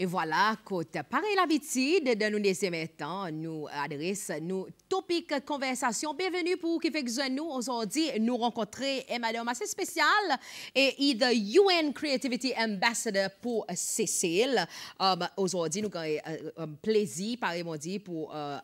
Et voilà pareil pareil l'habitude de nous laisser temps, nous adresse topics de conversation. Bienvenue pour qui fait que nous aujourd'hui nous rencontrer Madame assez spéciale et the UN Creativity Ambassador pour Cécile. Um, aujourd'hui nous avons euh, un plaisir par pour uh,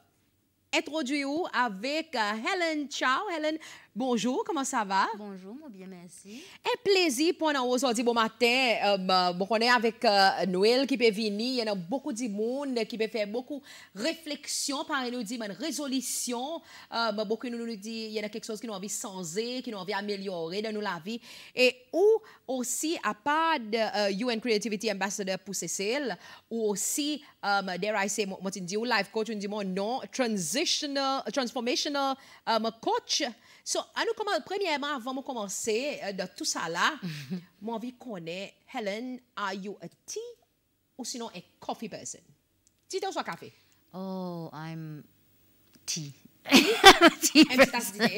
introduire avec Helen euh, Chow. Helen, Bonjour, comment ça va? Bonjour, moi bien, merci. Un plaisir pour nous aujourd'hui, bon matin. Euh, bah, bon, on est avec euh, Noël qui peut venir. Il y en a beaucoup de monde qui peut faire beaucoup de réflexions, par nous dit, résolution. Euh, bah, beaucoup nous, nous dit, il y en a quelque chose qui nous a envie qui nous a envie d'améliorer dans la vie. Et ou aussi, à part de UN Creativity Ambassador pour Cécile, ou aussi, um, dare I say, moi, je life coach, on dit, non, transitional, transformational coach. So, nous premièrement, avant de commencer euh, tout ça là, moi, envie connaître, Helen, are you a tea ou sinon a coffee person? Tu ou un café? Oh, I'm tea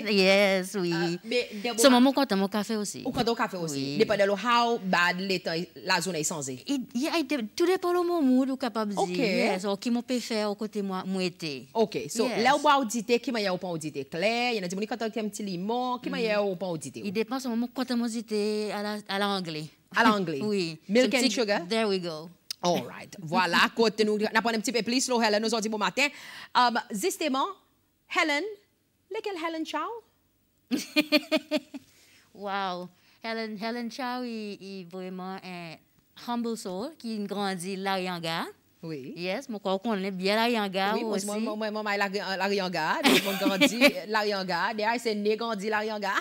yes, oui. Uh, so, maman, compte mon café aussi. Ou mon café aussi. dépend de how bad l'état, la zone est y Yeah, tout dépend de mon mood ou capable de dire. ok ou oh, qui m'ont peut faire au oh, côté moi, moi été. Ok, so, yes. là où on auditer qui m'a eu pas audité clair, il y en a des gens qui ont un petit limon, qui m'a mm. eu pas audité. Il dépend de mon quand mon audité à l'anglais. À l'anglais? oui. Milk and sugar? There we go. All right. voilà, côté nous, on un petit peu plus, là, nous ont dit bon matin. Um, justement, Helen. lequel Helen Chow? wow. Helen, Helen Chow est, vraiment un humble soul qui a grandi l'Arianga. Oui. Yes, mon crois qu'on est bien l'Arianga oui, aussi. Oui, moi, moi, moi, moi, l'Arianga. Euh, mon on grandit l'Arianga. D'ailleurs, c'est né grandit l'Arianga.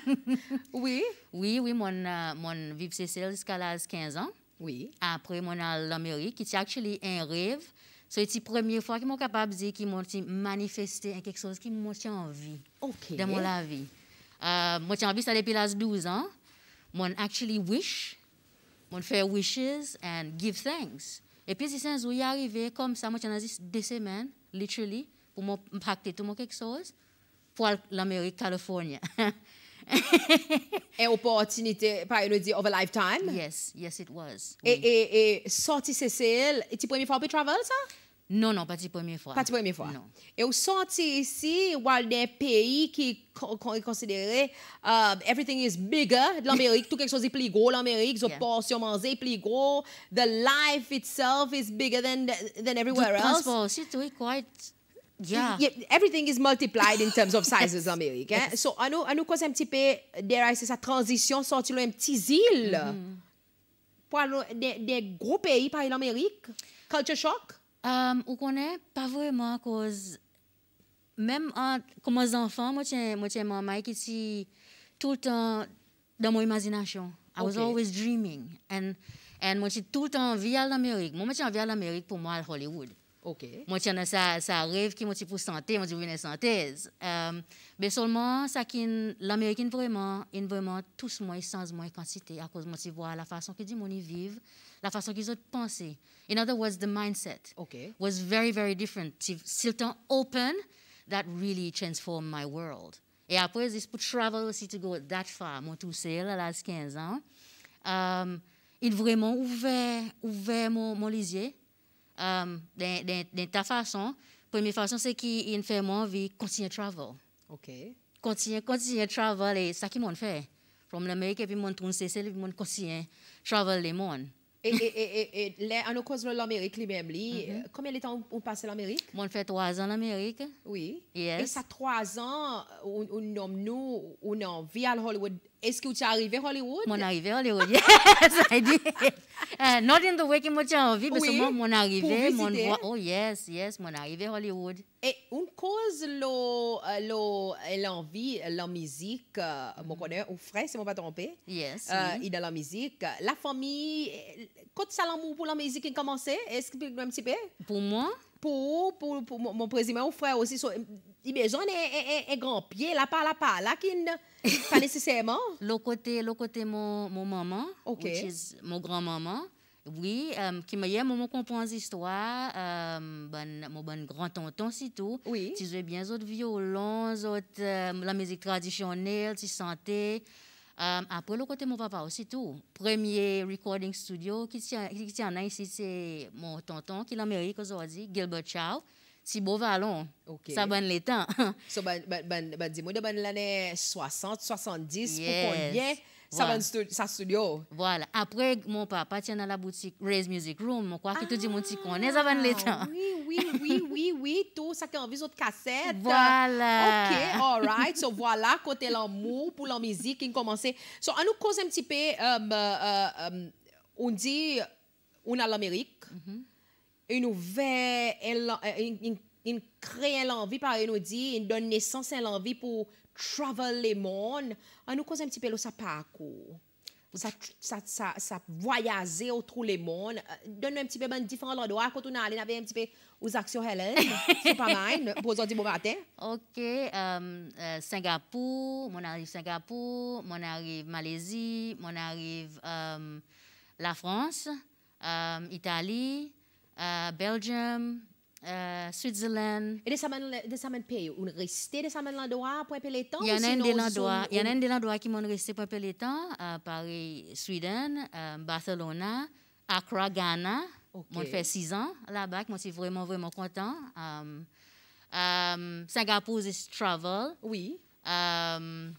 oui. Oui, oui, mon, euh, mon vivre Cécile jusqu'à 15 ans. Oui. Après, mon à l'Amérique, qui est actually un rêve c'est la première fois que je suis capable de dire qu'ils m'ont manifesté quelque chose qui tient en vie, dans mon la vie. Euh, moi, j'ai envie ça depuis l'âge 12 ans. Mon actually wish, mon faire wishes and give thanks. Et puis, c'est il arrivé comme ça, moi, j'ai deux semaines, literally, pour m'impacter tout mon quelque chose pour l'Amérique, Californie. et opportunité par le dire of a lifetime. Yes, yes it was. Et et sorti CCL, et tu première fois au travel ça? Non, non, pas la première fois. Pas la première fois. Non. Et vous sortez ici, ou des pays qui est considéré um, everything is bigger, l'Amérique, tout quelque chose est plus gros, l'Amérique, les yeah. portions mangées plus gros, the life itself is bigger than, than everywhere else. Le transport aussi, oui, quite Everything is multiplied in terms of sizes in America. Anou kwa se mtipe deray se sa transisyon sorti lo mtisil mm-hmm. pou alo de gro peyi pari l'Amerik? Culture shock? Um, ou konen? Pa vwe man, kwa mèm an kon mwen zanfan, mwen chen mwen Mike iti tout an da mwen imazinasyon. I was always dreaming. Mwen chen tout an vi al l'Amerik. Mwen chen vi al l'Amerik pou mwen al Hollywood. Ok. Moi, tiens, ça, ça rêve qui m'a pour santé, m'a dit pour une synthèse. Euh, mais ben, seulement, ça qui, l'Américaine vraiment, in vraiment tous moins, sans moins quantité, à cause de la façon que dit mon y vivent, la façon qu'ils ont pensé. In other words, the mindset okay. was very, very different. C'est temps open that really transformed my world. Et après, c'est pour travel aussi, to go that far. Mon tout seul, à 15 ans, um, il vraiment ouvert, ouvert mon, mon lisier euh, de ta façon. Première façon, c'est qu'il fait mon vie, continue travel. OK. continuer continue travel, et ça qui m'en fait. From l'Amérique, puis mon tourne, c'est puis mon continue travel le monde. Et, et, et, et en cause de l'Amérique lui-même, lui, mm -hmm. combien de temps on passe l'Amérique? On fait trois ans l'Amérique. Oui. Yes. Et ça trois ans, on, on nomme nous, on a envie à Hollywood est-ce que tu es arrivé à Hollywood? Mon arrivée à Hollywood, yes, I did. Uh, not in the way que moi j'ai envie, mais seulement mon arrivée, mon voix. Oh yes, yes, mon arrivée à Hollywood. Et une cause, euh, euh, l'envie, euh, la musique, mm. mon connaît, ou frère, si je ne pas trompé. Yes. Il oui. dans la musique. La famille, quand ça l'amour pour la musique a commencé, est-ce que tu peux un petit peu? Pour moi? Pour, pour, pour mon, président ou frère aussi, il ai un grand pied, là, bas là, pas là, qui pas nécessairement. Le côté, le côté mon, mon maman, ok. mon grand-maman, oui, euh, qui me euh, mon mon comprend l'histoire, mon bon grand-tonton, surtout. Oui. Tu joues bien autres violons, autres, euh, la musique traditionnelle, tu santé. après, le côté mon papa aussi, tout. Premier recording studio qui tient, en a ici, c'est mon tonton qui est en Amérique aujourd'hui, Gilbert Chow. C'est beau vallon. Ça donne le temps. so, ben, ben, ben, ben moi de ben, l'année 60, 70, pour qu'on ça voilà. studio. Voilà. Après, mon papa tient à la boutique Raise Music Room. Mon crois que tout dit mon petit ça ça banne les ah, temps. Oui, oui, oui, oui, oui. Tout ça qui est en vision cassette. Voilà. OK, all right. so, voilà, côté l'amour pour la musique qui commence. So, on nous cause un petit peu, euh, euh, euh, on dit, on a l'Amérique. Mm-hmm il nous euh, crée l'envie, par il nous dit, il donne naissance à l'envie pour travel le monde. On nous cause un petit peu ça parcours. Ça, ça, ça, ça voyager autour le monde. Euh, donne un petit peu de ben différents endroits. Quand on allé, on avait un petit peu aux actions Helen. C'est pas mal. Pour aujourd'hui, bon matin. OK. Euh, Singapour. Mon arrive Singapour. Mon arrive Malaisie. Mon arrive la France. Italie. Euh, Belgium, uh, Switzerland. Et de sa man paye, on restait de sa man l'endroit pour un peu temps? Il y en a un de l'endroit, il y en a un de l'endroit qui m'ont resté pour un peu le temps, Paris, Sweden, euh, Barcelona, Accra, Ghana. Okay. Mon fait six ans là-bas, moi suis vraiment vraiment content. Um, um, Singapour is travel. Oui. Um,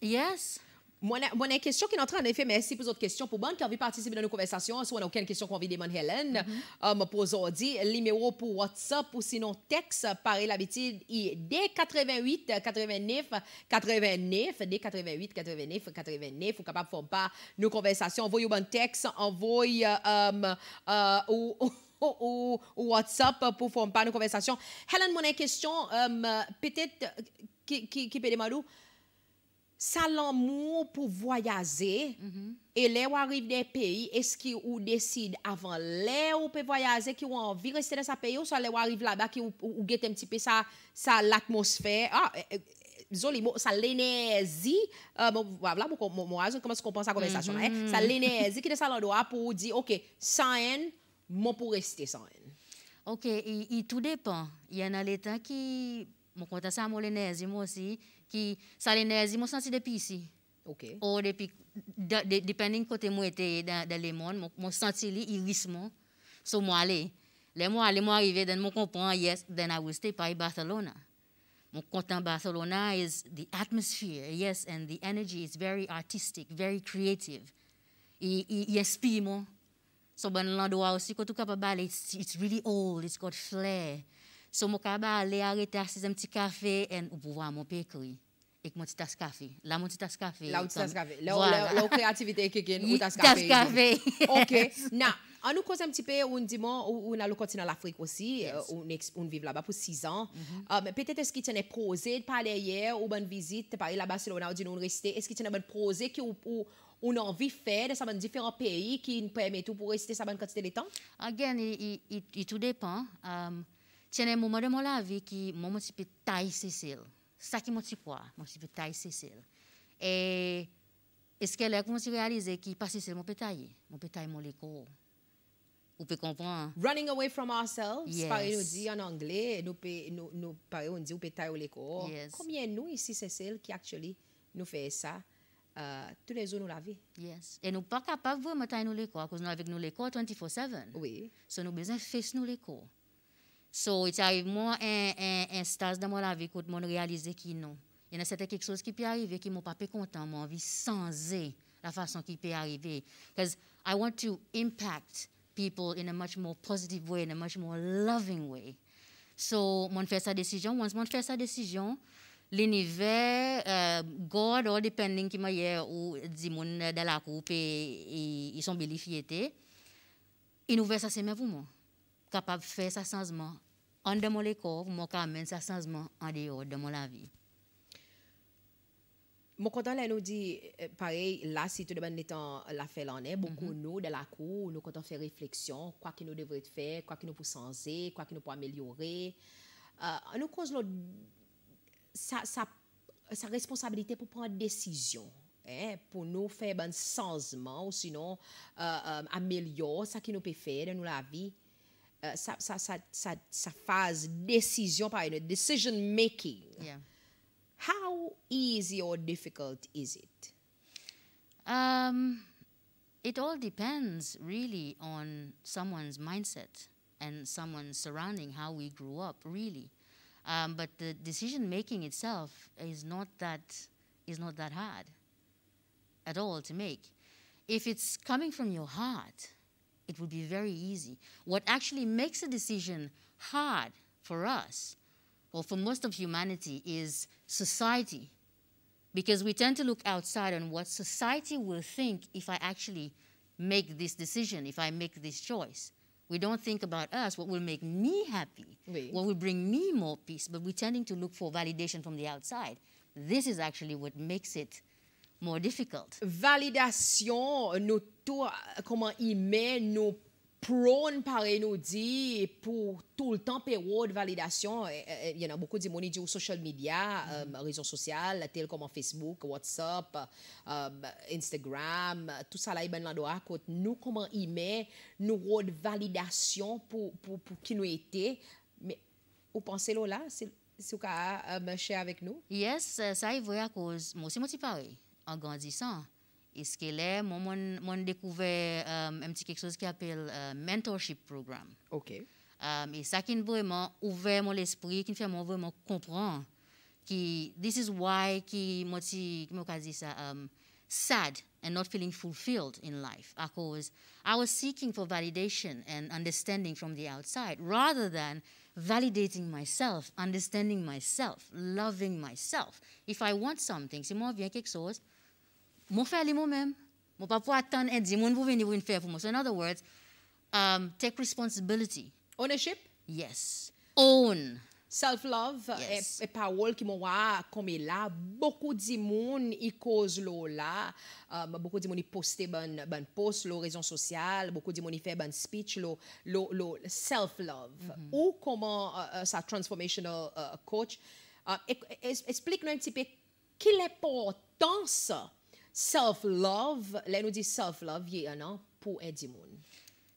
yes. Mon, une question qui est en train d'être merci pour votre question. Pour bonne qui envie de participer à nos conversations, soit on a aucune question qu'on veut demander Hélène, mm-hmm. euh, pour aujourd'hui, numéro pour WhatsApp ou sinon texte, pareil l'habitude, dès 88 89 89, dès 88 89 89, vous capable de faire pas nos conversations, envoyez un texte, envoyez um, WhatsApp pour former nos conversations. Helen, mon question, euh, peut-être euh, qui, qui peut demander ça l'amour pour voyager. Mm-hmm. Et là, où arrive des pays, est-ce ou décide avant là où peut voyager, qui ont envie de rester dans sa pays, ou ça, là, on arrive là-bas, qui ou, un petit peu ça, ça l'atmosphère. Ah, eh, eh, Zoli, mo, sa l'énergie, euh, voilà pourquoi moi, je commence à comprendre sa conversation, mm -hmm. l'énergie qui est ça l'endroit pour dire, OK, sans haine, moi pour rester sans haine. OK, il tout dépend. Il y en a les temps qui, mon compte ça, mon l'énergie, moi aussi, ki sa mwen santi depi isi. Ok. Ou depi, de, de, depending kote mwen ete dan, dan le moun, mwen santi li iris mwen. So mwen ale. Le mwen ale mwen arrive, den mwen kompon, yes, then I will stay by Barcelona. Mwen kontan Barcelona is the atmosphere, yes, and the energy is very artistic, very creative. Yes, Pimo. So ban lan do a osi, koto kapabal, it's, it's really old, it's got flair. So, je peux aller arrêter à un petit café et pouvoir mon pécri. Et mon petit tasse café. Là, mon petit tasse café. Là, mon petit tasse café. Là, la créativité qui est ou tasse café. Tasse café. OK. Na, On nous cause un petit peu, on dit, on a le continent l'Afrique aussi, on, vit là-bas pour six ans. Mhm. Euh, mais Peut-être est-ce qu'il y a de parler hier, ou bonne visite, parler là-bas, si on a dit non rester, est-ce qu'il y a posé bonne ou, on a envie de faire dans différents pays qui nous permettent tout pour rester ça bonne quantité de temps? Again, it, it, tout dépend. Um, un moment de mon la vi e, ki mo mo taille Cécile. Ça qui mo ti quoi, mo tipe tay Cécile. Et est-ce qu'elle a commencé à réaliser qui pas Cécile mon pétaille, mon pétaille mon l'écho. Vous peut comprendre. Running away from ourselves, yes. par nous dit en anglais, nous nous nous par on dit ou pétaille l'écho. Yes. Combien nous ici Cécile qui actually nous fait ça? Uh, tous les jours nous la vie. Yes. Et nous pas capable de vraiment nous l'écho, parce que nous avec nous l'écho 24/7. Oui. Donc so, nous besoin face nous l'écho. Donc, il arrive moi un, stade stage dans la vie où je réalise que non. Il y a quelque chose qui peut arriver qui ne m'ont pas content, mon vie sans la façon qui peut arriver. Because I want to impact people in a much more positive way, in a much more loving way. So, mon faire sa décision, once mon fait sa décision, l'univers, Dieu, God, les depending qui m'ont dit ou dit mon euh, dans la coupe et, ils sont bélifiés, Ils nous fait ça c'est pour capable de faire ça changement en de mon corps, pour de ça sa changement en dehors de mon avis vie. Mon content là nous dit euh, pareil là si tout le monde étant la fait est mhm. beaucoup de nous de la cour nous quand on fait réflexion quoi que nous devrait faire quoi que nous pour changer quoi que nous pour améliorer euh, nous cause sa, sa, responsabilité pour prendre décision Hein, pour nous faire un ben, changement ou sinon euh, améliorer ce qui nous peut faire dans la vie. euh, sa, sa, sa, sa, phase décision par une decision making. Yeah. How easy or difficult is it? Um, it all depends really on someone's mindset and someone's surrounding, how we grew up, really. Um, but the decision making itself is not that is not that hard at all to make. If it's coming from your heart, it would be very easy. What actually makes a decision hard for us, well, for most of humanity, is society. Because we tend to look outside on what society will think if I actually make this decision, if I make this choice. We don't think about us, what will make me happy, oui. what will bring me more peace, but we're tending to look for validation from the outside. This is actually what makes it Validasyon nou tout koman ime nou proun pare nou di pou tout l'tan pe road validasyon yon an moukou di mouni di ou social media rezon sosyal tel koman Facebook, Whatsapp euh, Instagram, tout sa la i ben lando akot nou koman ime nou road validasyon pou ki nou ete ou panse lola sou ka mèche avèk nou Yes, sa euh, i vwe akos mousi mouti pare en grandissant. Et ce qu'elle est, moi, mon, mon découvert euh, un petit quelque chose qui s'appelle euh, mentorship program. OK. Um, et ça qui vraiment ouvert mon esprit, qui fait vraiment comprendre qui this is why qui moi qui m'a dit ça um, sad and not feeling fulfilled in life because I was seeking for validation and understanding from the outside rather than validating myself, understanding myself, loving myself. If I want something, si moi vient quelque chose, moun fè li moun mèm, moun pa pou atan et di moun pou veni voun fè pou moun. So in other words, um, take responsibility. Ownership? Yes. Own. Self love? Eh, yes. E eh, pa wol ki moun wak kome la, bokou di moun i koz lò la, bokou di moun i poste ban post, lò rezon sosyal, bokou di moun i fè ban speech, lò self love. Ou koman euh, euh, sa transformational euh, coach. Esplik nou en tipè ki lè portans sa self-love, lè nou di self-love, ye anan pou edi moun.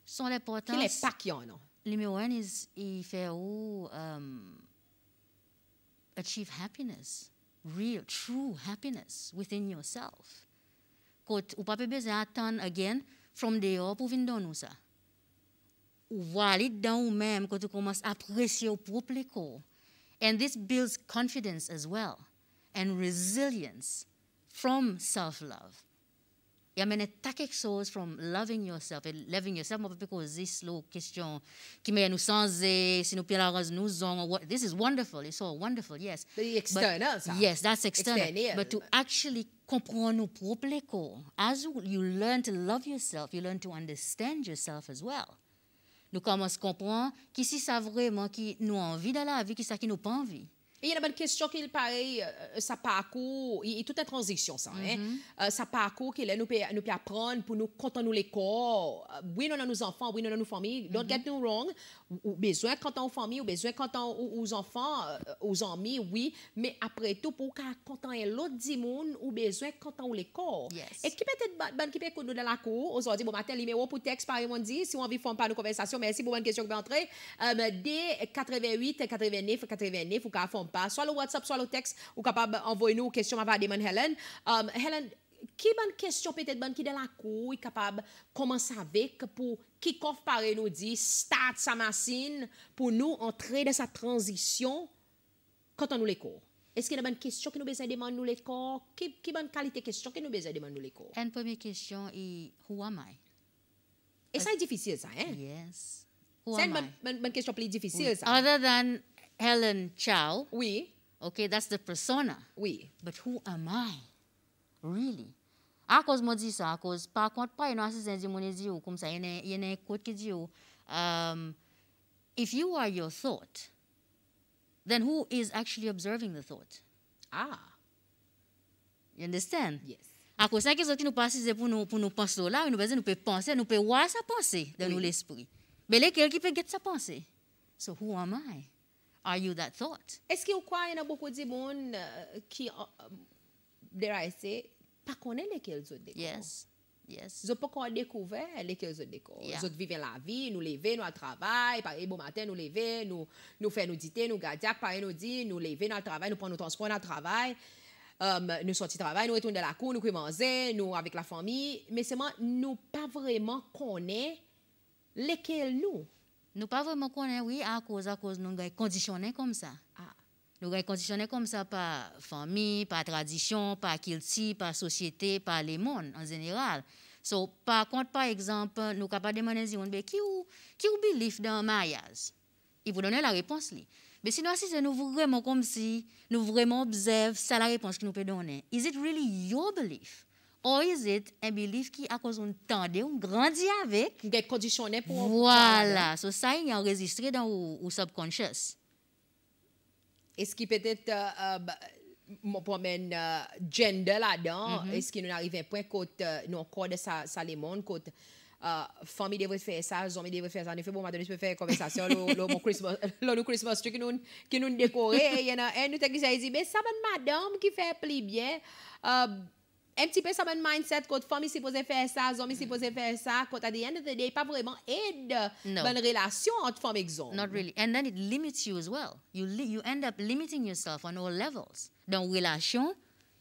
Son l'importans... Ki lè pak yon anan. Numéro is il fait ou um, achieve happiness, real, true happiness within yourself. Kote, ou pa pe beze atan again from dehors pou vin don nou sa. Ou wali dan ou mem kote komas apresye ou propre le And this builds confidence as well and resilience from self love. Jag it tack exos from loving yourself, loving yourself more because this slow question, qui me nous sanze, si nous nous this is wonderful, it's all wonderful, yes. The external but, Yes, that's external. external. But to actually comprendre nos propres corps, as you learn to love yourself, you learn to understand yourself as well. Nous commençons à comprendre qui si ça vraiment qui nous envie dans la vie, qui ça qui nous pas envie. Et il y a une bonne question qui est pareil, euh, euh, ça sa parcours, et, et toute transition, ça. hein? Mm-hmm. Euh, ça sa parcours qui est nous peut, nous peut apprendre pour nous compter nous l'école. oui, nous avons nos enfants, oui, nous avons nos familles. Don't mm-hmm. get me wrong. Ou, besoin quand on famille, ou besoin quand on nos enfants, aux amis, oui. Mais après tout, pour quand on est l'autre du monde, ou besoin quand on l'école. Et qui peut être bonne qui peut être dans la cour, aujourd'hui, bon matin, numéro pour texte, par exemple, dit, si on veut faire pas nos conversations, merci pour une question qui va entrer. D88, 89, 89, ou qu'à pas, soit le WhatsApp, soit le texte, ou capable d'envoyer nous question à demander Helen. Um, Helen, qui bonne question peut-être bonne qui de la cour est capable commencer avec pour kick-off par nous dit start sa machine pour nous entrer dans sa transition quand on nous l'écoute? Est-ce qu'il y a une question que nous besoin demander nous les corps Qui qui bonne qualité question que nous besoin demander nous l'écoute? Une première question est who am I Et ça est difficile ça hein Yes. C'est une question plus difficile ça. Other than Helen Chow. Oui. Okay, that's the persona. Oui. But who am I? Really? A cause mă dit ça, a cause, par contre, pas une assistance de mon Dieu, comme ça, il y a un quote qui if you are your thought, then who is actually observing the thought? Ah. You understand? Yes. A cause ça, qu'est-ce qui nous passe, c'est pour nous, là, nous besoin, nous peut penser, nous peut voir sa pensée dans oui. l'esprit. Mais lesquels qui peut guetter sa pensée? So who am I? Are you that thought? Eske ou kwa yon a bokou di moun uh, ki, there uh, um, I say, pa kone lekel zot dekou? Yes, yes. Zot pokou a dekouve lekel zot dekou? Zot vive la vi, nou leve nou a travay, pa e bou maten nou leve, nou fe nou dite, nou gadyak, pa e nou di, nou leve nou a travay, nou pon nou transpon nou a um, travay, nou soti travay, nou etoun de la kou, nou kwe manze, nou avik la fami, me seman nou pa vreman kone lekel nou? Nous pas vraiment pas oui, à cause, à cause, nous conditionnés comme ça. Ah. Nous sommes conditionnés comme ça par famille, par tradition, par culture, par société, par les mondes en général. So, par contre, par exemple, nous sommes capables de demander ben, qui ou qui ou dans le mariage. Il vous donner la réponse. Mais sinon, si c'est nous vraiment comme si, nous vraiment observe, ça la réponse que nous peut donner. Is it really your belief? Or is it a belief qui, à cause d'un temps, on grandit avec. Des conditionnés pour. Voilà. ça, il est enregistré dans le subconscient. Est-ce qu'il peut-être. un euh, euh, bah, mon euh, gender là-dedans, mm-hmm. est-ce qu'il nous arrive un point côté euh, non corps de ça, ça les monde côté famille devrait faire ça, zombie devrait faire ça. En effet, bon, maintenant, je peux faire une conversation, le Christmas, le Christmas tree qui nous, qui nous décorer. Et il y en a nous, dit, mais ça, madame, qui fait plus bien un petit peu ça même mindset quand femme est supposée faire ça homme est supposé faire ça quand à the end of the day pas vraiment aide no. bonne relation entre femmes et not really and then it limits you as well you you end up limiting yourself on all levels dans relation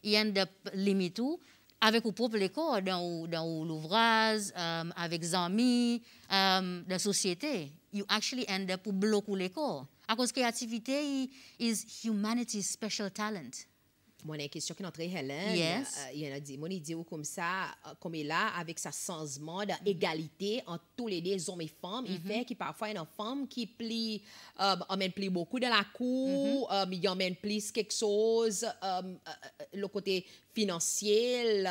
you end up limit tout avec le propre corps dans dans l'ouvrage euh, avec amis euh, la société you actually end up bloquer les corps à cause créativité is humanity's special talent une question qui est entrée, Helen. Il y en a dit, mon idée comme ça, euh, comme il a, avec sa sensement mm-hmm. d'égalité égalité en entre tous les deux, hommes et femmes. Il mm-hmm. fait qu'il parfois, y a une femme qui plie, amène euh, plus beaucoup dans la cour, mm-hmm. euh, il amène plus quelque chose, le côté financier,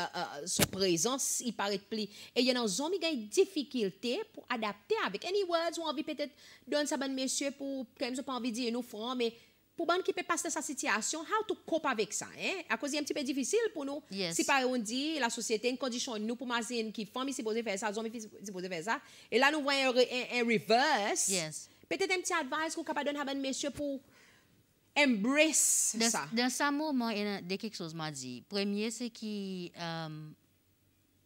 son présence, il paraît plus. Et il y en a un homme qui a une difficulté pour adapter avec. Any words, ou envie peut-être donner sa monsieur pour, quand même, pas envie de dire, nous, femmes, mais pour bande qui peut passer sa situation, how to cope avec ça, hein? À cause un petit peu difficile pour nous. Si par on dit la société une condition nous pour zine, qui famille supposé faire ça, si faire ça, et là nous voyons un, reverse. Peut-être un petit advice qu'on peut donner à un ben monsieur pour embrasser ça. Dans ce moment, il y a quelque chose m'a dit. Premier, c'est qui euh,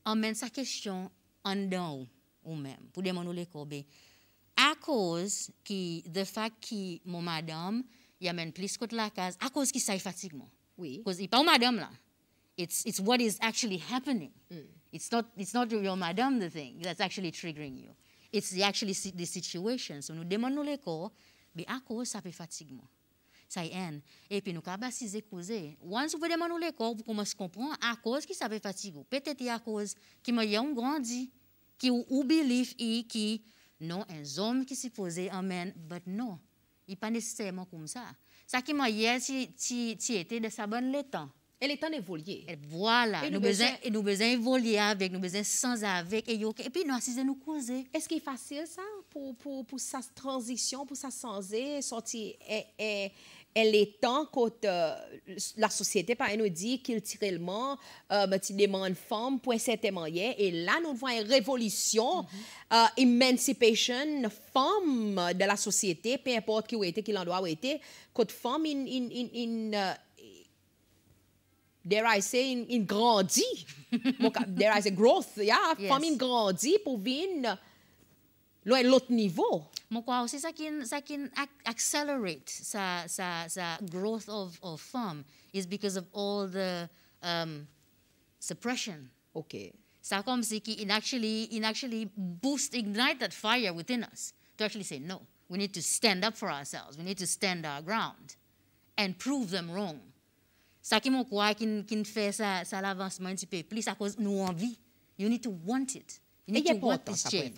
emmène sa question en dedans ou même pour demander les corbes. À cause qui, de fait qui mon madame Yeah, a même Please que la case à cause qu'il s'aille mo. Oui. Parce qu'il pas madame là. It's, it's what is actually happening. Mm. It's, not, it's not your madame the thing that's actually triggering you. It's the, actually the situation. So nous demandons les corps, mais à cause ça fait mo. Ça y est. Et puis nous cabasiser causer. Once vous demandez les corps, vous commence à comprendre à cause qui ça fait fatiguer. Peut-être à cause qui m'a un grandi, ki ou belief i ki non un homme qui supposé amen, but non. Il n'est pas nécessairement comme ça. Ça qui m'a hier, tu étais de sa bonne le temps. Et les temps évoluer. Voilà. Et nous, nous besoin, et nous besoin évoluer avec, nous besoin sans avec. Et, puis nous de nous causer. Est-ce qu'il est facile ça pour, pour, pour sa transition, pour sa sanser, sortir et eh, eh, elle est temps que la société par nous dit culturellement euh, demande demandes femme pour certain moyen. et là nous voyons une révolution mm-hmm. euh, une émancipation des émancipation femme de la société peu importe qui été, qui l'endroit où été. quand femme in, in, in, in dare I say, in, in grandit. dare I say, growth, yeah. Femme grandit pour venir loin l'autre niveau. Mo kwa aussi sa kin accelerate sa sa sa growth of of farm is because of all the um, suppression. Okay. Sa kom si it actually it actually boost ignite that fire within us to actually say no. We need to stand up for ourselves. We need to stand our ground and prove them wrong. Sa ki mo kwa kin kin fe l'avancement cause nous envie. You need to want it. Il y a want this change.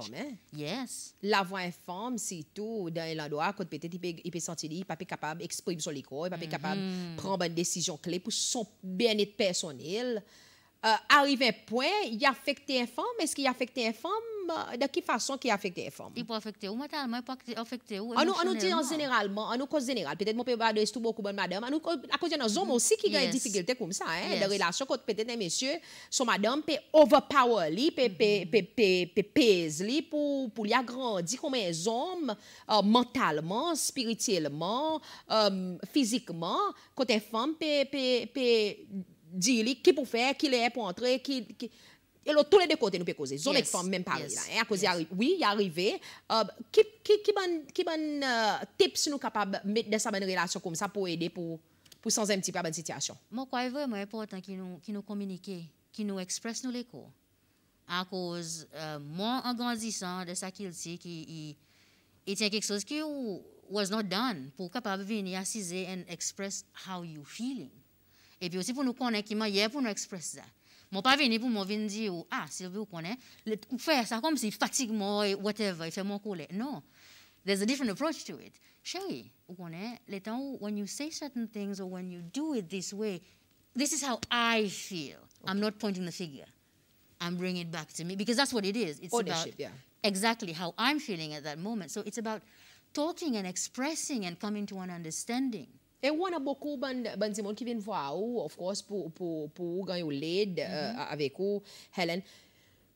Yes. L'avoir informe, c'est tout, dans l'endroit où peut-être il peut sentir qu'il n'est pas capable d'exprimer son écho, il n'est pas mm-hmm. capable de prendre une décision clé pour son bien-être personnel. Euh, arrive un point, il affecte informe. Est-ce qu'il affecte informe? de quelle façon qui affecte les femmes Il peut affecter ou mentalement, il peut affecter ou On ah, nous ah, dit en généralement, on ah, nous cause général, peut-être mon père de beaucoup bonne madame, on nous à cause d'un homme aussi qui a des difficultés comme ça, hein, des relations quand peut-être des messieurs, son madame peut overpower lui, peut mm-hmm. peut lui pour pour lui agrandir comme un homme euh, mentalement, spirituellement, euh, physiquement, côté femme peut peuvent dire qui pour faire, qui est pour entrer, qui et là, tous les deux côtés, nous pouvons causer. Zone yes. même pareil. Yes. Là. Et à cause, yes. y oui, il arrivé. Euh, qui, qui, qui bon, qui bon euh, tips nous capable de mettre dans sa bonne relation comme ça pour aider, pour, pour sans un petit peu la bonne situation? Moi, quoi est vraiment important qui nous, qui nous communiquer, qui nous expresse nous les cours. À cause, euh, moi, en grandissant de ça dit, qu'il qui était quelque chose qui was not done pour capable venir assiser and express how you feeling. Et puis aussi pour nous connaître qui m'a pour nous expresser ça. Mon pas venir pour moi venir dire ah Sylvie vous connaissez, ou faire ça comme si fatigue moi whatever, il fait mon colère. Non. There's a different approach to it. Sherry, vous connaissez, le temps où when you say certain things or when you do it this way, this is how I feel. Okay. I'm not pointing the figure. I'm bringing it back to me because that's what it is. It's Ownership, about yeah. exactly how I'm feeling at that moment. So it's about talking and expressing and coming to an understanding. Et on a beaucoup de gens qui viennent voir vous, of course, pour, pour, pour gagner l'aide euh, mm-hmm. avec vous, Helen.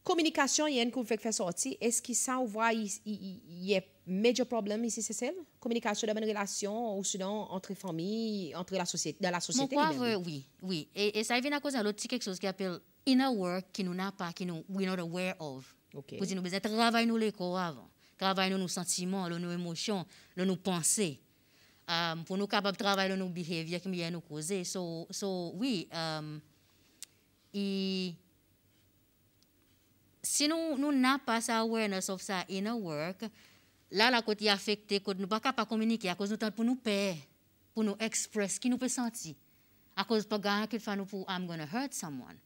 Communication, il y a une que vous sortir. Est-ce que ça, vous voyez, il y a major problème ici, c'est La Communication dans bonne relation, ou sinon, entre famille, entre la société, dans la société. oui, oui. Et, ça vient à cause de autre quelque chose qui s'appelle « inner work, qui nous n'a pas, qui nous, we're not aware of. Ok. Pour dire, nous besoin travailler nous les corps avant. Travailler nous nos sentiments, nos émotions, nos pensées um, pour nous capables de travailler nos behaviors qui vient nous causer. So, so oui, um, et si nous, nous n'a pas ça awareness of ça in our work, là, la côté affecté, côté nous pas pouvons communiquer à cause de temps pour nous payer, pour nous exprimer qui nous peut sentir. À cause de pas que nous pour I'm gonna hurt someone.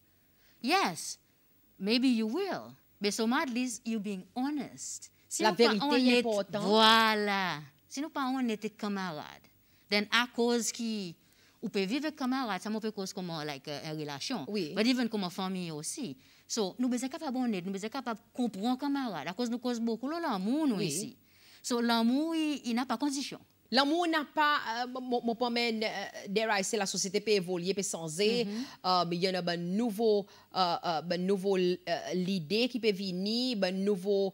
Yes, maybe you will. But so at least you being honest. Si la vérité est importante. Voilà. Si nos parents étaient camarades, then à cause qui ou peut vivre camarade, ça peut cause comme like euh, une relation. Oui. Mais même comme famille aussi. So, nous ne sommes pas nous besoin capable comprendre camarade. À cause nous cause beaucoup l'amour nous ici. So, l'amour il n'a pas condition. L'amour n'a pas euh, mon pas euh, la société peut évoluer peut changer mm-hmm. il y a un nouveau euh, nouveau qui peut venir un nouveau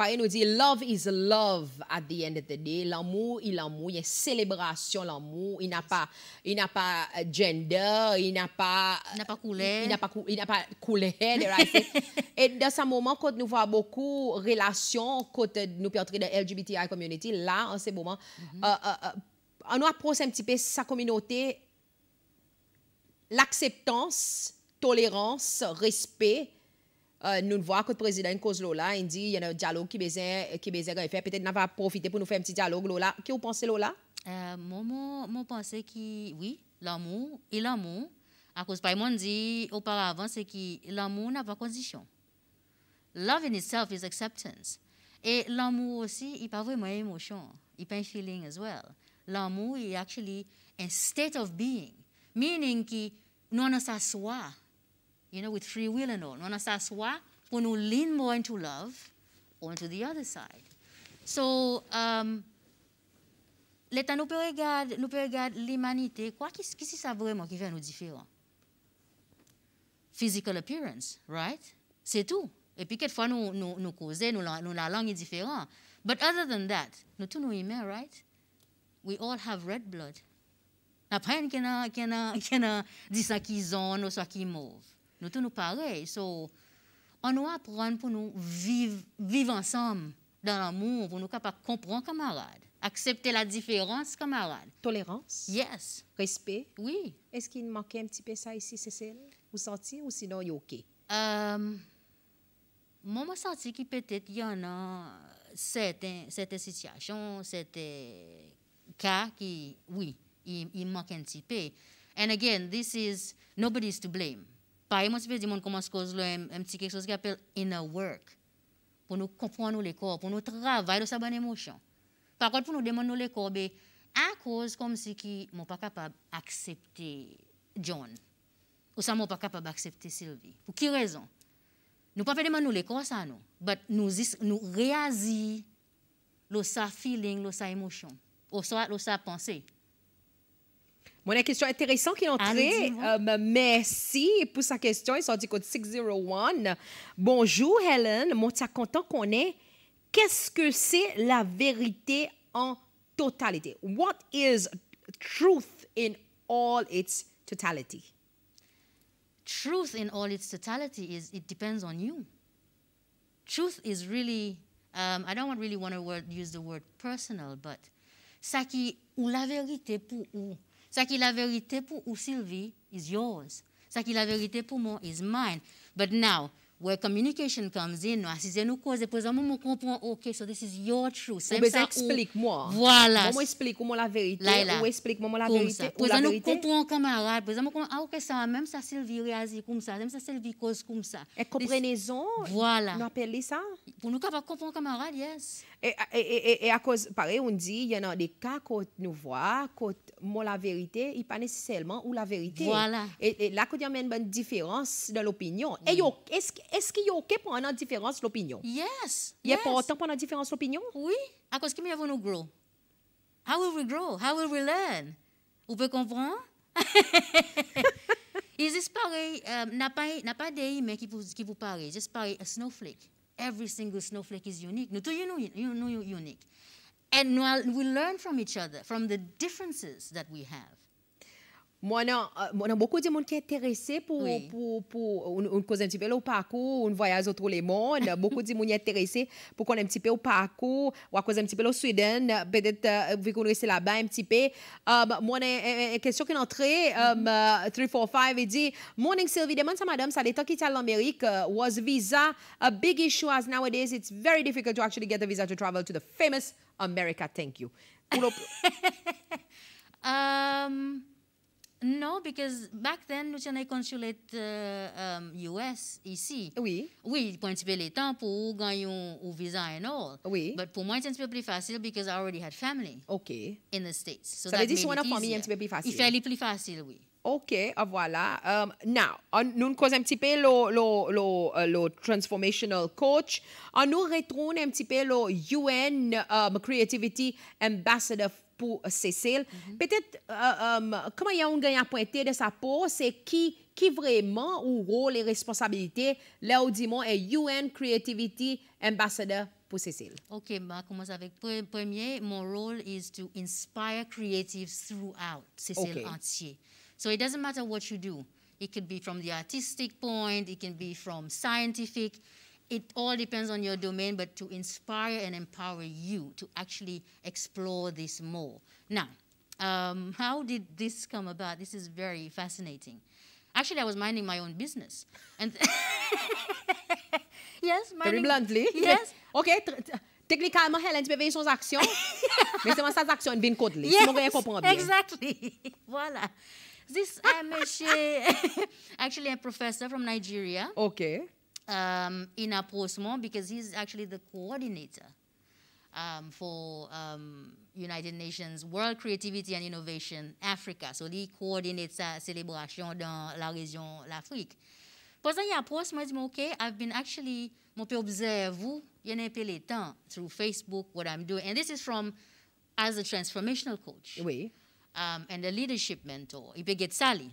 Paris nous dit love is love at the end of the day. L'amour, il l'amour, il y célébration l'amour. Il n'a pas, il n'a pas euh, gender, il n'a pas, il n'a pas euh, couleur, il n'a pas, il Et dans ce moment, quand nous voyons beaucoup relations, quand euh, nous entrons dans LGBTI community, là, en ce moment, mm -hmm. approche un petit peu sa communauté, l'acceptance, tolérance, respect euh, nous voyons que le président cause là, il dit qu'il y a un dialogue qui besoin qui besoin faire. Peut-être qu'on va profiter pour nous faire un petit dialogue Qu'est-ce que vous pensez Lola? euh, Moi, je pense que oui, l'amour et l'amour. À cause par moi dit auparavant c'est que l'amour n'a pas de condition. Love in itself is acceptance. Et l'amour aussi, il pas vraiment émotion, il pas un feeling as well. L'amour est actually a state of being, meaning que nous on soi. you know, with free will and all. Nanasaswa, when we lean more into love, onto the other side. So, um, l'État nous peut regarder, nous peut regarder l'humanité. Quoi qu'est-ce qui ça vraiment qui fait nous différent? Physical appearance, right? C'est tout. Et puis quelquefois nous nous nous causer, nous la, nous la langue est différente. But other than that, nous tous nous humains, right? We all have red blood. Après, on a, qui a, on a dit ça qui zone ou ça qui mauve. Nous tous pareils. So, on nous apprend pour nous vivre, vivre ensemble dans l'amour, pour nous capables de comprendre camarades, accepter la différence camarades. Tolérance. Yes. Respect. Oui. Est-ce qu'il manquait un petit peu ça ici, Cécile? Vous sentez ou sinon, il OK? Euh, moi, je senti qu'il peut-être y en a certaines, certaines situations, certains cas qui, oui, il, manque un petit peu. And again, this is nobody's to blame exemple, on je dis comment commence cause un, un petit quelque chose qui appelle inner work. Pour nous comprendre les corps, pour nous travailler sur bonne émotion. Par contre, pour nous demander les corps, ben, à cause comme si qui ne pas capable d'accepter John. Ou ça, ne pas capable d'accepter Sylvie. Pour quelle raison? Nous ne pas demander nous les corps, ça, non. Mais nous, nous réagissons sa feeling, sa émotion, ou sa pensée mon question intéressante qui qui est entrée. Euh, merci pour sa question. Ils sont du code 601. Bonjour Helen, suis content qu'on est. Qu'est-ce que c'est la vérité en totalité? What is truth in all its totality? Truth in all its totality is it depends on you. Truth is really, um, I don't really want to use the word personal, but ça qui, ou la vérité pour ou. Ce qui est la vérité pour vous, Sylvie, is yours. Ce qui est la vérité pour moi, is mine. But now, where communication comes in, nous assisez nous cause, Présentement, que nous on comprend, OK, so this is your truth. explique-moi. Voilà. Comment explique-moi la vérité. Là, Ou moi la vérité. Pour ça, nous comprenons, camarade. Pour que nous comprenons, ah, OK, ça, même si Sylvie réagit comme ça. Même si Sylvie cause comme ça. Et comprenez-en. Voilà. Nous appelons ça. Pour nous, comprendre, camarade, yes. Et, et, et, à cause, pareil, on dit, il y en a des cas qu'on nous voit, qu'on la vérité, il pas nécessairement la vérité. Voilà. Et, là, il y a une différence dans l'opinion. est-ce est qu'il y a OK pour une différence d'opinion? Yes. Il y a pas autant pour une différence d'opinion? Oui. À cause que nous nous grow. How will we grow? How will we learn? Vous pouvez comprendre? Il n'y euh, n'a pas, n'a pas des qui vous, qui vous parlent, juste pareil, un snowflake. every single snowflake is unique. No, you know, you know you're unique. And we learn from each other, from the differences that we have. Moi, on a euh, beaucoup de monde qui est intéressé pour, oui. pour, pour une cause un petit peu au parcours, un voyage autour du monde. beaucoup de monde est intéressé pour qu'on ait un petit peu au parcours, ou à cause un petit peu au Sudan, peut-être euh, vu qu'on reste là-bas un petit peu. Um, moi, une question qui est entrée, 345, um, mhm. euh, il dit Morning Sylvie, demande à madame, ça l'état qui est à l'Amérique, was visa a big issue as nowadays it's very difficult to actually get a visa to travel to the famous America? Thank you. No, because back then, nous tinha consulate uh, um, US ici. Oui. Oui, pour un petit peu les temps pour gagner un, visa and all. Oui. But pour moi, c'est un petit peu plus facile because I already had family. OK. In the States. So Ça veut dire que a famille un petit peu plus facile. Il fallait plus facile, oui. OK, ah, voilà. Um, now, on, nous causons un petit peu le, le, le, euh, le transformational coach. On nous retourne un petit peu le UN um, Creativity Ambassador pour Cécile. Mhm. Peut-être, euh, euh, comment il y a un gagnant pointé de sa peau, c'est qui qui vraiment ou rôle et responsabilité, là où est UN Creativity Ambassador pour Cécile. OK, bah, commence avec premier. Mon rôle est is to créatifs creatives throughout Cécile okay. entier. So it doesn't matter what you do. It could be from the artistic point, it can be from scientific, it all depends on your domain, but to inspire and empower you to actually explore this more. Now, um, how did this come about? This is very fascinating. Actually, I was minding my own business. And yes, minding. Very bluntly. Yes. okay, Technically, Helen, ti pe veye son aksyon, men seman sa aksyon bin kod Exactly, voilà. This, i actually a professor from Nigeria. Okay um, post Prosmo because he's actually the coordinator um, for um, United Nations World Creativity and Innovation Africa. So he coordinates a célébration dans la région l'Afrique. Pendant il y a dit, OK, I've been actually, mon peut observer vous, through Facebook, what I'm doing. And this is from, as a transformational coach. Oui. Um, and a leadership mentor. Il peut get Sally.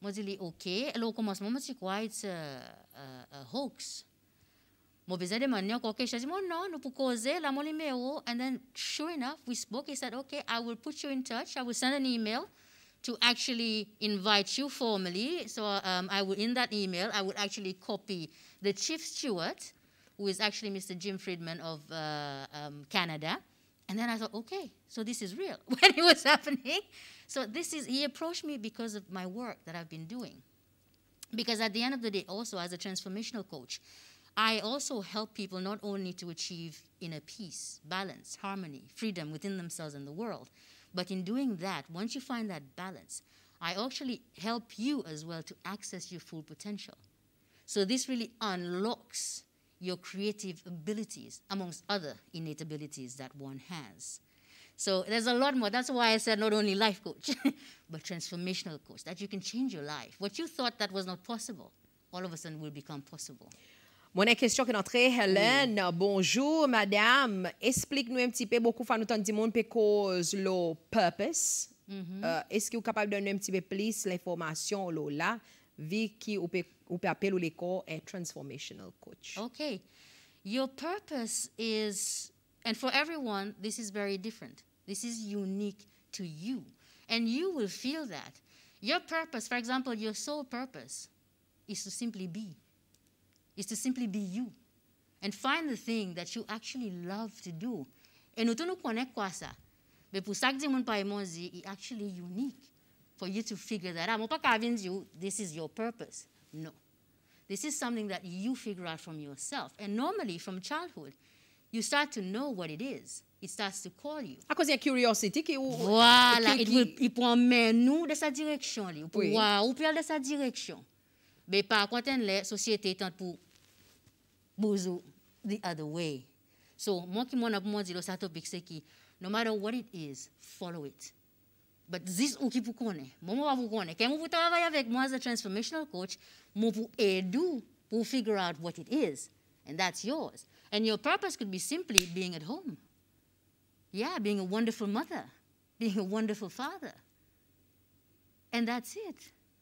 Moi, je dis, OK. Alors, au commencement, moi, c'est a, a hoax. Mobizade manyo kokesha no nupukoze la molimeo. And then sure enough, we spoke. He said, okay, I will put you in touch. I will send an email to actually invite you formally. So um, I would, in that email, I would actually copy the chief steward, who is actually Mr. Jim Friedman of uh, um, Canada. And then I thought, okay, so this is real when it was happening. So this is, he approached me because of my work that I've been doing. Because at the end of the day, also as a transformational coach, I also help people not only to achieve inner peace, balance, harmony, freedom within themselves and the world, but in doing that, once you find that balance, I actually help you as well to access your full potential. So this really unlocks your creative abilities, amongst other innate abilities that one has. So there's a lot more. That's why I said not only life coach, but transformational coach, that you can change your life. What you thought that was not possible, all of a sudden will become possible. Mon question qui est entrée, Hélène, oui. bonjour madame, explique-nous un petit peu, beaucoup de nous dit monde cause le purpose. Mm -hmm. euh, Est-ce que vous êtes capable de donner un petit peu plus l'information là, vie qui vous peut, peut l'école est transformational coach? OK. Your purpose is, and for everyone, this is very different. This is unique to you. And you will feel that. Your purpose, for example, your sole purpose is to simply be, is to simply be you. And find the thing that you actually love to do. And utono connect kwasa. But pusagdi is actually unique for you to figure that out. Mopaka you, this is your purpose. No. This is something that you figure out from yourself. And normally from childhood, you start to know what it is it starts to call you. À cause de la curiosité qui Voilà, qui, qui... il peut emmener nous de sa direction. Il peut oui. voir, ou de sa direction. Mais par contre, la société tente pour bozo the other way. So, moi qui m'en a pour dit, le topic c'est qui, no matter what it is, follow it. But this ou qui vous connaît, moi moi vous connaît. Quand vous travaillez avec moi as a transformational coach, moi vous aide pour figure out what it is. And that's yours. And your purpose could be simply being at home. Yeah, being a wonderful mother, being a wonderful father. And that's it.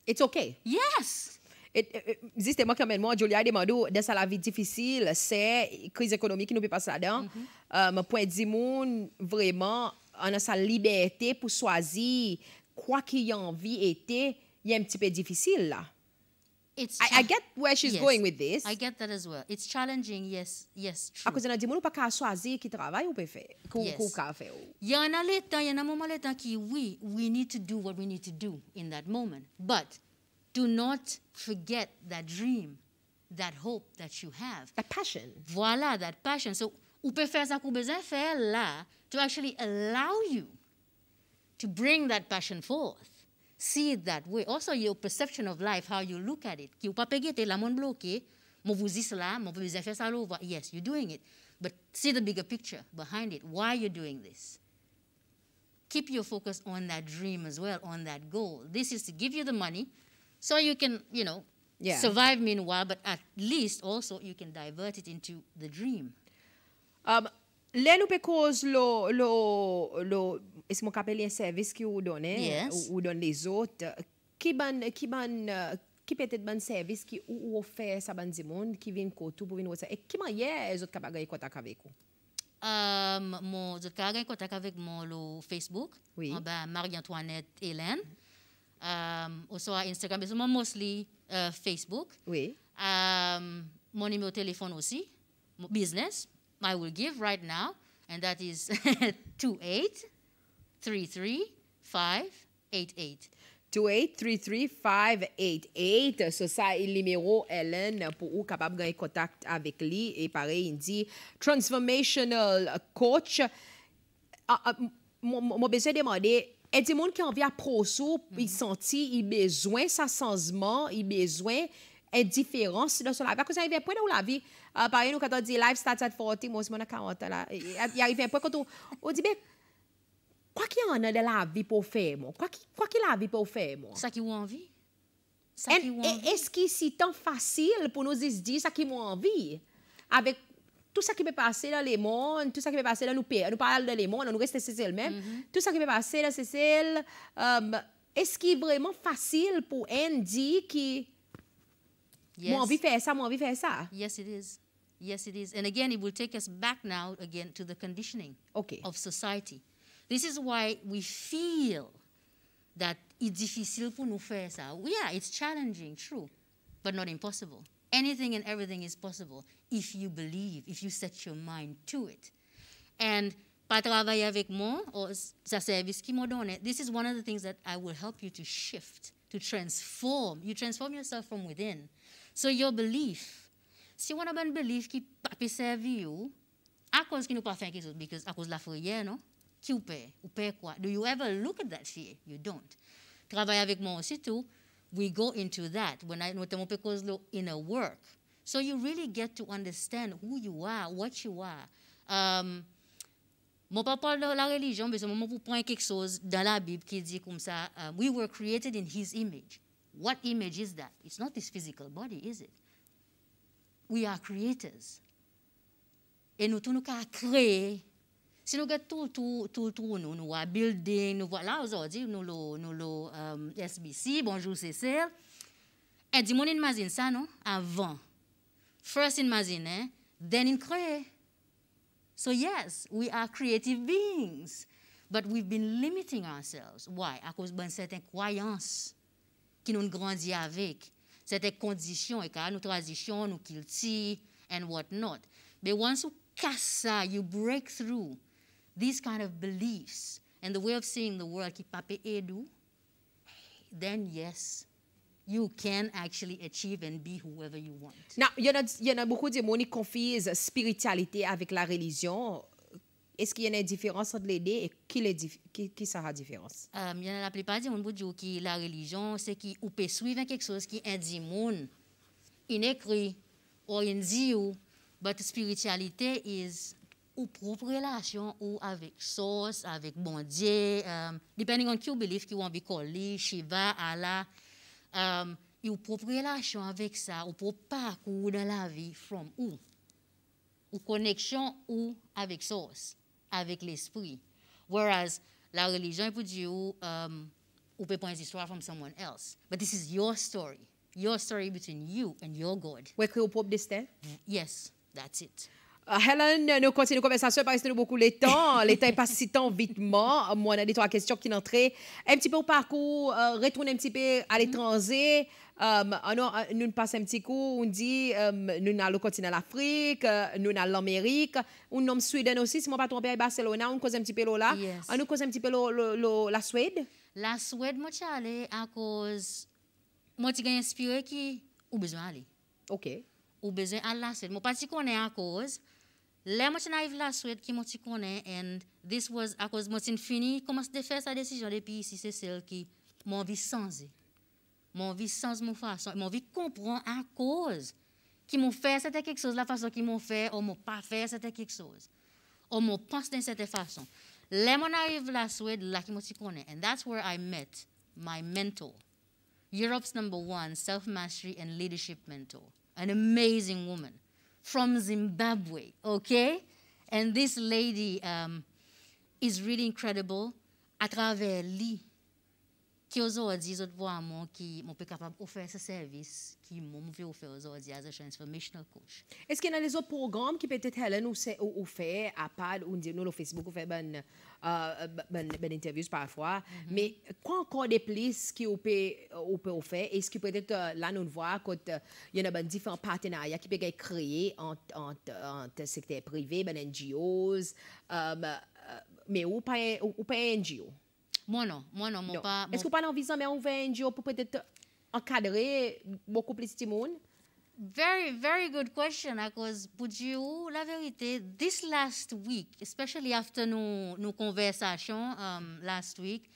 It's okay. Yes. Existe tellement quand même moi, Julia demandou, de sa la vie difficile, c'est crise économique qui nous peut passer là-dedans. Mm -hmm. um, point du monde, vraiment, on a sa liberté pour choisir quoi qu'il y a envie ete, il y a un petit peu difficile là. It's I, I get where she's yes, going with this. I get that as well. It's challenging, yes, yes, true. Ako ah, zena di moun pa ka swazi ki travay ou pe fe, kou ka fe ou. Yon a letan, yon a mouman letan ki, oui, we need to do what we need to do in that moment. But do not forget that dream, that hope that you have. That passion. Voilà, that passion. So, ou pe fe sa kou bezen fe la, to actually allow you to bring that passion forth see it that way. Also, your perception of life, how you look at it. Ki upapegete lamon bloke, movuzis la, movuzefes alova. Yes, you're doing it. But see the bigger picture behind it, why you're doing this. Keep your focus on that dream as well, on that goal. This is to give you the money so you can, you know, yeah. survive meanwhile, but at least also you can divert it into the dream. Um, Lè nou pe koz lo, lo, lo, eski moun kapelye servis ki ou donè, ou don lè zot, ki ban, ki ban, ki petet ban servis ki ou ou ofè sa ban zimoun ki vin koutou pou vin wotsè. E kima ye zot kap agay kontak avek ou? Moun, zot kap agay kontak avek moun lo Facebook, moun ba Marie Antoinette Hélène. Oso a Instagram, moun mostly euh, Facebook. Moun ime o telefon osi, moun business. I will give right now, and that is 28-33-588. 28-33-588, so sa e l'imero Ellen pou ou kapab gen kontakte avik li, e pare, in di, Transformational Coach. Mwen bezwe demande, eti moun ki anvi a proso, i santi i bezwen sa sansman, i bezwen... e diferans nan son lavi. Bako sa yon yon ven pou nan ou lavi. Pari nou katon di, life starts at 40, moun se moun a 40 la. Yon ven pou kontou. Ou di be, kwa ki yon nan de lavi pou fey moun? Kwa ki lavi pou fey moun? Sa ki ou anvi? Sa ki ou anvi? En, eski si tan fasil pou nou zis di sa ki ou anvi? Awek, tout sa ki pe pase la le moun, tout sa ki pe pase la loupè, nou pale la le moun, nou reste se sel men, euh, tout sa ki pe pase la se sel, eski vreman fasil pou en di ki Yes. Yes, it is. Yes, it is. And again, it will take us back now again to the conditioning okay. of society. This is why we feel that it's difficult to nous faire ça. Yeah, it's challenging, true, but not impossible. Anything and everything is possible if you believe, if you set your mind to it. And pas travailler avec moi or oh, sa service qui donné, this is one of the things that I will help you to shift, to transform. You transform yourself from within. So your belief, se wana ban belief ki pa pe servi yo, a cause ki nou pa fen ki sou, because a cause la foyer, non? Ki ou pe? Ou pe kwa? Do you ever look at that fear? You don't. Travaye avek moi osi tou, we go into that, when I, notamment because lo inner work. So you really get to understand who you are, what you are. Um, Mon papa de la religion, mais c'est moment pour prendre quelque chose dans la Bible qui dit comme ça, um, we were created in his image. What image is that? It's not this physical body, is it? We are creators. Et nous tous nous qu'à créer. Si nous regardons tout, tout, tout, tout, nous, nous, building, nous, voilà, aujourd'hui, nous, le, nous, le, um, euh, SBC, bonjour, Cécile. Et eh, dis-moi, imagine ça, non? Avant. First, imagine, hein? Then, in créer. So, yes, we are creative beings. But we've been limiting ourselves. Why? À cause d'une certaine croyance. qui nous grandit avec. C'était condition et quand nous transition, nous culture, and what not. But once you cast ça, you break through these kind of beliefs and the way of seeing the world qui pape edu, then yes, you can actually achieve and be whoever you want. Now, il y en a, beaucoup de monde qui confisent spiritualité avec la religion est-ce qu'il y a une différence entre les deux et qui, les ça a la différence Il euh, y en a la plupart des gens qui que la religion, c'est ou peut suivre quelque chose qui est monde, inécrit, ou indique, mais la spiritualité is ou propre relation ou avec source, avec bon Dieu, euh, um, depending on qui vous believe, qui vous be called, Shiva, Allah, um, et ou propre relation avec ça, ou propre parcours dans la vie, from où, ou connexion ou avec source avec l'esprit. Whereas la religion peut dire, um, ou pour prendre l'histoire from someone else. But this is your story. Your story between you and your God. Ou écrire au propre destin? Yes, that's it. Uh, Helen, nous continuons la conversation parce que nous beaucoup de temps. le temps est si tant Moi, on a des trois questions qui entrées. Un petit peu au parcours, uh, retourner un petit peu à l'étranger. Um, euh, alors, ah euh, nous passons un petit coup, on dit, um, nous allons le continent l'Afrique, nous allons l'Amérique, on nomme Suède aussi, si je ne pas trompé, Barcelone, on cause un petit peu là, on ah, nous cause un petit peu la Suède. La Suède, moi, je allé à cause, moi, je inspiré qui, ou besoin d'aller. OK. Ou besoin à la Suède. Moi, pas si est à cause, là, moi, je arrive la Suède qui, moi, je connais, and this was à cause, moi, je fini, comment se faire sa décision puis ici, c'est celle qui m'a vu sans mon vie sans mon façon, mon vie comprend à cause qui m'ont fait c'était quelque chose, la façon qui m'ont fait ou m'ont pas fait c'était quelque chose. Ou m'ont pensé d'une cette façon. Là, mon arrive la Suède, là qui m'ont Et And that's where I met my mentor. Europe's number one self-mastery and leadership mentor. An amazing woman from Zimbabwe, okay? And this lady um, is really incredible. À travers lui, qui os voir voam que mon peut capable de oferecer serviço que offrir vê offrir os à as transformational coach. Est-ce qu'il y a programmes qui peut-être offerts, nous c'est ou fait à part ou dire nous le Facebook ou fait ben, euh, ben ben interviews parfois mhm. mais quoi encore des plus qui on peut on peut faire est-ce que peut-être euh, là nous voir quand il euh, y a ben différents partenariats qui peuvent être créés entre entre secteur privé ben NGOs ben, mais ou pas ou pas NGOs? Moi non, moi non, mon pas. Est-ce que vous pas envie mais on un NGO pour peut-être encadrer beaucoup plus de monde? Very, very good question because, dire la vérité, this last week, especially after nos, nos conversations um, last week,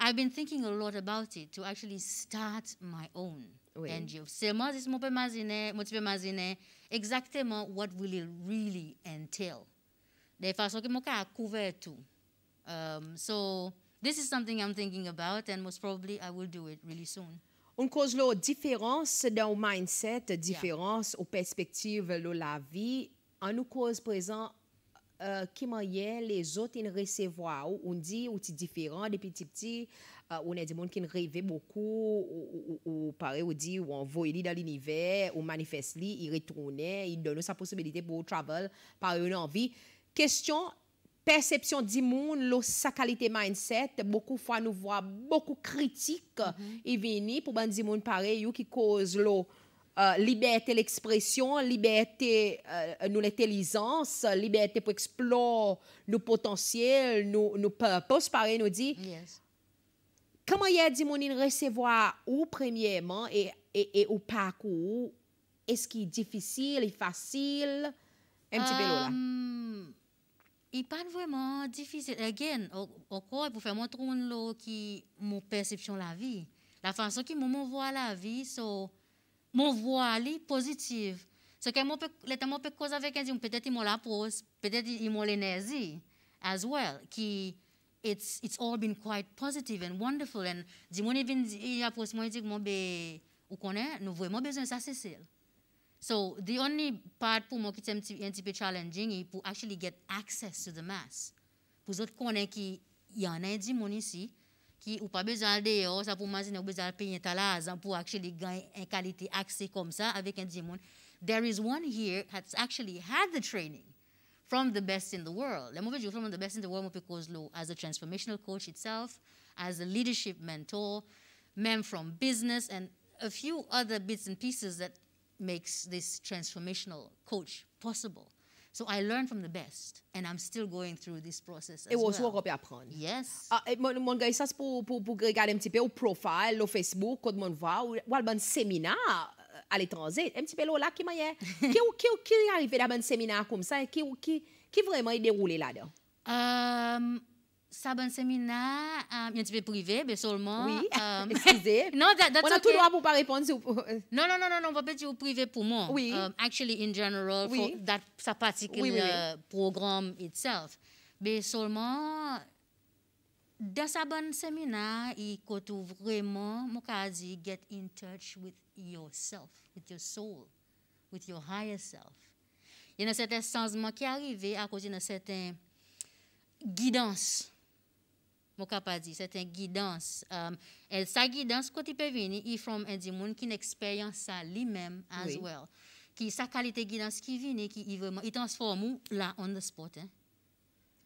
I've been thinking a lot about it to actually start my own NGO. C'est moi, je peux imaginer, exactement what will it really entail. De façon que mon cas couvert tout. Um, so, this is something I'm thinking about and most probably I will do it really soon. On cause la différence dans le mindset, différence aux perspectives de la vie, en nous cause présent euh, qui les autres ils recevoir on dit ou différent depuis petit petit euh, on est des monde qui rêvait beaucoup ou, pareil ou on dit ou envoyer dans l'univers ou manifeste li il retournait il donne sa possibilité pour travel par une envie question perception du monde, sa qualité mindset, beaucoup de fois nous voit beaucoup de critiques mm-hmm. et pour ben du monde pareil qui cause la euh, liberté l'expression, liberté de euh, nous l'intelligence, liberté pour explorer nos potentiels, nos, nos purpose pareil nous dit. Yes. Comment y a du monde recevoir ou premièrement et, et, et au parcours est-ce qu'il est difficile, est facile, un petit il pas vraiment difficile again encore pour faire montrer un lot qui mon perception la vie la façon qui mon voit la vie so mon voit positive ce que mon le temps mon peut cause avec un dit peut-être il m'a la pose peut-être il m'a l'énergie as well qui it's it's all been quite positive and wonderful and dit mon il vient il a pose moi dit mon ben ou connaît nous vraiment besoin ça c'est celle So the only part pour moi qui est un petit, peu challenging est pour actually get access to the mass. Pour autres connaître qu'il y en a des gens ici qui ou pas besoin dehors, ça pour imaginer ou besoin payer un l'argent pour actually gagner une qualité accès comme ça avec un diamant. There is one here that's actually had the training from the best in the world. Le mauvais jour from the best in the world, because low as a transformational coach itself, as a leadership mentor, men from business and a few other bits and pieces that makes this transformational coach possible. So I learned from the best, and I'm still going through this process as Eu o well. pe aprendre. Yes. Ah, mon gars, ça pour pour pour regarder un petit peu o profil, lo Facebook, quand voit. Ou va, oalbă un séminaire euh, à l'étranger, un petit peu là qui m'a qui qui qui arrivé là un séminaire comme ça et qui qui qui vraiment est déroulé là-dedans. Um, ça bon séminaire, euh, un petit peu privé, mais seulement. Oui, euh, excusez. non, that, that's On a okay. tout droit pour pas répondre. non, non, non, non, non, on va pas dire privé pour moi. Oui. Euh, actually, in general, for that, ça particular oui, programme itself. Mais seulement, dans sa bon séminaire, il faut vraiment, mon cas get in touch with yourself, with your soul, with your higher self. Il y a un certain changement qui est arrivé à cause d'un certain guidance mon capable dit, c'est une guidance. Um, elle, sa guidance, quand il peut venir, il from un monde qui expérience ça lui-même as well. Qui, sa qualité de guidance qui vient et qui il vraiment, il transforme là, on the spot. Hein.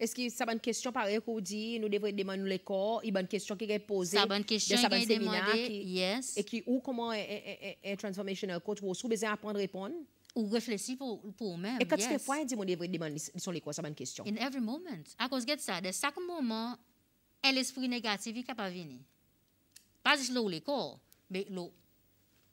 Est-ce que ça une question pareil qu'on dit, nous devons demander les corps, il y a une question qui est posée. Ça une question qui est demandée, yes. Et qui, ou comment un transformational coach, vous avez besoin d'apprendre à répondre ou réfléchir pour, pour même Et quand yes. tu fais quoi, dis-moi, demander sur les corps, ça une question. In every moment. À cause de ça, de chaque moment, et l'esprit négatif qui capable de venir. Pas juste le corps, mais le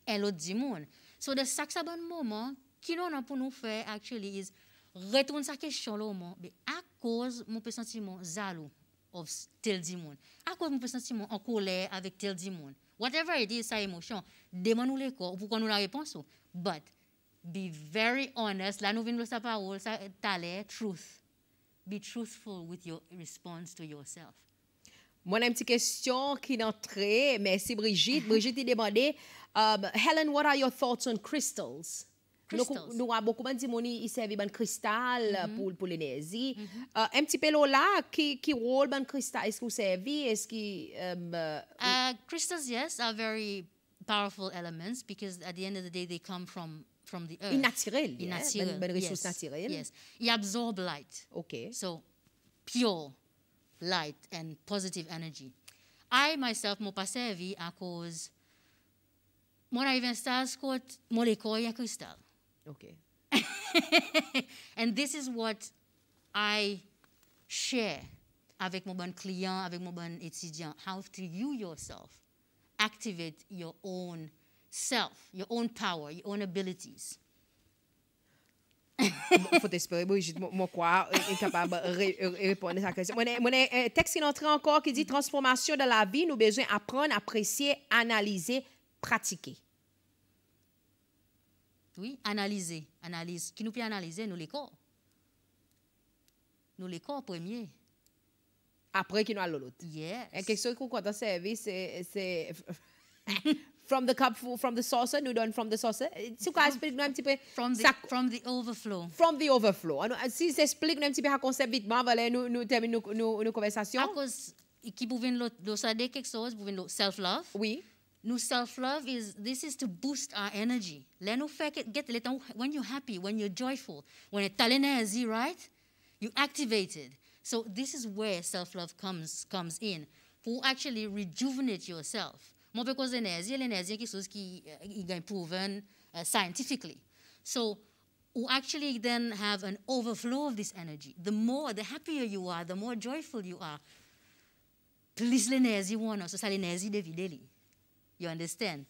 et l'autre du monde. So de ça que ça bon moment qui nous a pour nous faire actually is retourner sa question là mais à cause mon sentiment jaloux of tel du monde. À cause mon sentiment en colère avec tel du monde. Whatever it is, sa émotion, demande-nous les pour qu'on nous la réponse. But be very honest, la nous venons de sa parole, ça t'allait truth. Be truthful with your response to yourself. Moi, j'ai une petite question qui est entrée. Merci, Brigitte. Brigitte, il demandé, um, Helen, what are your thoughts on crystals? Nous avons beaucoup de gens qui servent de cristal mm-hmm. pour la Polynésie. Mm-hmm. Euh, un petit peu là, qui, qui rôle dans cristal? Est-ce que vous servez? Est-ce que. Um, euh, uh, crystals, yes, are very powerful elements because at the end of the day, they come from from the earth. Innaturel. Innaturel. Ben, ben yes. Yes. absorb light. Okay. So pure. light and positive energy. I myself mo akos. a mora even stars kot molekoya crystal. Okay. and this is what I share avec mon bon client, avec mon bon étudiant, how to you yourself activate your own self, your own power, your own abilities. faut espérer Brigitte mon quoi est capable de répondre à sa question mon un texte qui entré encore qui dit transformation de la vie nous besoin apprendre apprécier analyser pratiquer oui analyser analyse qui nous peut analyser nous les corps nous les corps premier. après qui nous a l'autre yes et quelque chose qu'on compte service, c'est from the cup, from the saucer, nudon from the saucer. Suka as pelik nou mti pe... From the, from the overflow. From the overflow. Ano, si se pelik nou mti pe ha konsep vitman, vale Nous nou termine nous nou, nou konversasyon. Akos, ki pou ven lo, do sa de kek soz, pou self-love. Oui. Nous self-love is this is to boost our energy. Let no get let when you're happy, when you're joyful, when you're talented, right? You activated. So this is where self-love comes comes in. to actually rejuvenate yourself more because the energy, the quelque chose is proven uh, scientifically. So you actually then have an overflow of this energy. The more, the happier you are, the more joyful you are, Please learn energy one, so ça energy de videli. You understand?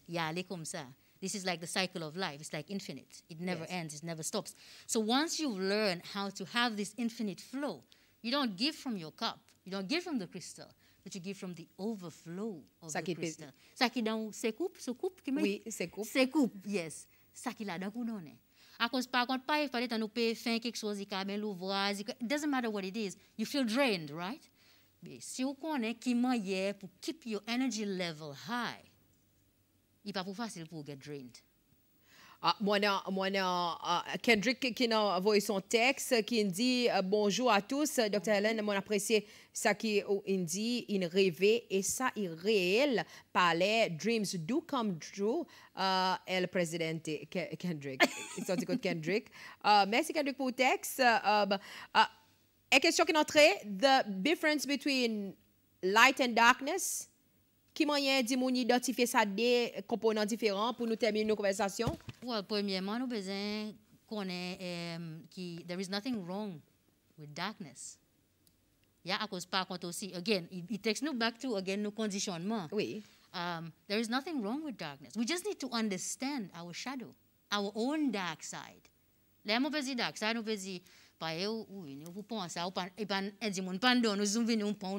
This is like the cycle of life. It's like infinite. It never yes. ends. It never stops. So once you learn how to have this infinite flow, you don't give from your cup. You don't give from the crystal. which you give from the overflow of the crystal. Sa ki dan se koup, se koup ki men? Oui, se koup. Se koup, yes. Sa ki la dan kounan. A kon, pa kont pa, e fpade tan nou pe fèn kek chouzi kamen, lou vwaz, it doesn't matter what it is, you feel drained, right? Si ou konen ki men ye, pou keep your energy level high, e pa pou fasil pou get drained. Ah, mwana, ah, Kendrick qui a envoyé son texte qui dit euh, bonjour à tous. Dr. Helen, moi, apprécié ça qui dit, il rêvait et ça il réel parlait Dreams do come true. Uh, El Kendrick. C'est aussi good Kendrick. Euh, merci Kendrick pour le texte. Une euh, ben, question qui est entrée, the difference between light and darkness. Qui moyen dit moun identifier ça des composants différents pour nous terminer nos conversations? Well, premièrement, nous besoin connaître euh, qui there is nothing wrong with darkness. Yeah, à cause par contre aussi, again, it, it takes nous back to again nos conditionnements. Oui. Um, there is nothing wrong with darkness. We just need to understand our shadow, our own dark side. Là, on dark side, nous peut dire vous nous on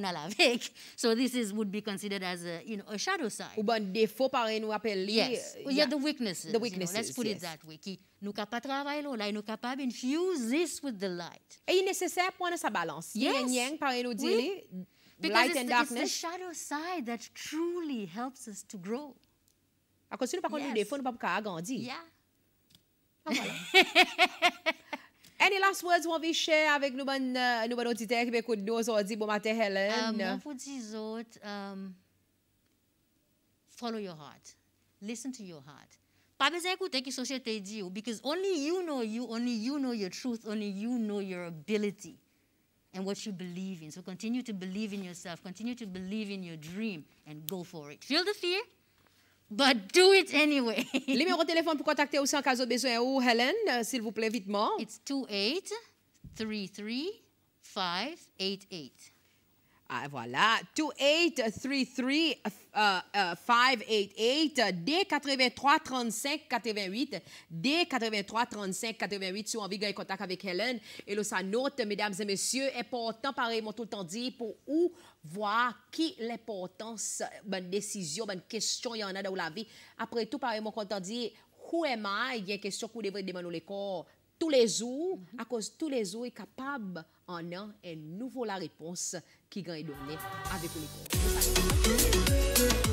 So this is would be considered as a, you know, a shadow side. Ou ban défaut par nous appelle Yes. Eh, yeah. yeah. the weaknesses. The weaknesses. You know, let's put yes. it that way. Qui nous capable travailler là, nous capable infuse this with the light. Et il nécessaire pour sa balance. Yes. Yin yang par nous dire light it's, and darkness. It's the shadow side that truly helps us to grow. À cause nous contre qu'on défaut, nous pas qu'on grandir Yeah. Ah, voilà. Any last words you want to share avec nous, bon, euh, nous, bon auditeurs qui nous aujourd'hui? Bon matin, Helen. Euh, Moi, vous dis autres, euh, follow your heart. Listen to your heart. Pas besoin d'écouter qui société dit, oh, because only you know you, only you know your truth, only you know your ability and what you believe in. So continue to believe in yourself, continue to believe in your dream, and go for it. Feel the fear? But do it anyway. Numéro de téléphone pour contacter aussi en cas de besoin ou Helen, euh, s'il vous plaît, vite. It's 28 33 588. Ah, voilà. 2833-588 D83-35-88. D83-35-88. Si vous avez contact avec Helen et le sa note, mesdames et messieurs, important, pareil, mon tout le temps dit, pour où voir qui l'importance, bonne décision, bonne question, il y en a dans la vie. Après tout, pareil, mon tout le temps dit, où est I? une question que vous devez demander au corps. Tous les ou, akos tous les ou e kapab anan en nouvo la repons ki gen e donen avekouni kon.